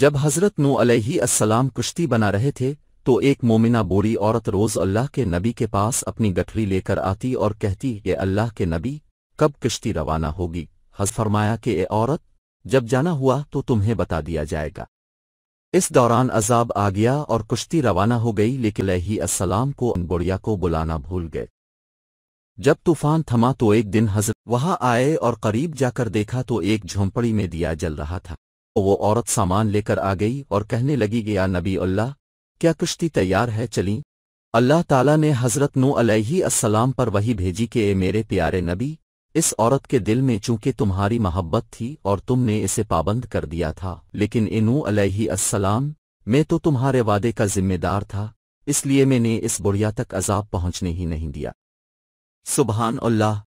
जब हज़रत नू अलैहिस्सलाम कुश्ती बना रहे थे तो एक मोमिना बोरी औरत रोज़ अल्लाह के नबी के पास अपनी गठरी लेकर आती और कहती ये अल्लाह के नबी कब कुश्ती रवाना होगी हज फरमाया कि ए औरत जब जाना हुआ तो तुम्हें बता दिया जाएगा इस दौरान अजाब आ गया और कुश्ती रवाना हो गई लेकिन लही असलाम को बुढ़िया को बुलाना भूल गए जब तूफान थमा तो एक दिन हजरत वहां आए और करीब जाकर देखा तो एक झोंपड़ी में दिया जल रहा था वो औरत सामान लेकर आ गई और कहने लगी या नबी अल्लाह क्या कुश्ती तैयार है चली अल्लाह ताला ने हज़रत नू अलैहिस्सलाम पर वही भेजी कि ए मेरे प्यारे नबी इस औरत के दिल में चूंकि तुम्हारी मोहब्बत थी और तुमने इसे पाबंद कर दिया था लेकिन नू असलाम मैं तो तुम्हारे वादे का जिम्मेदार था इसलिए मैंने इस बुढ़िया तक अजाब पहुंचने ही नहीं दिया सुबहान अल्लाह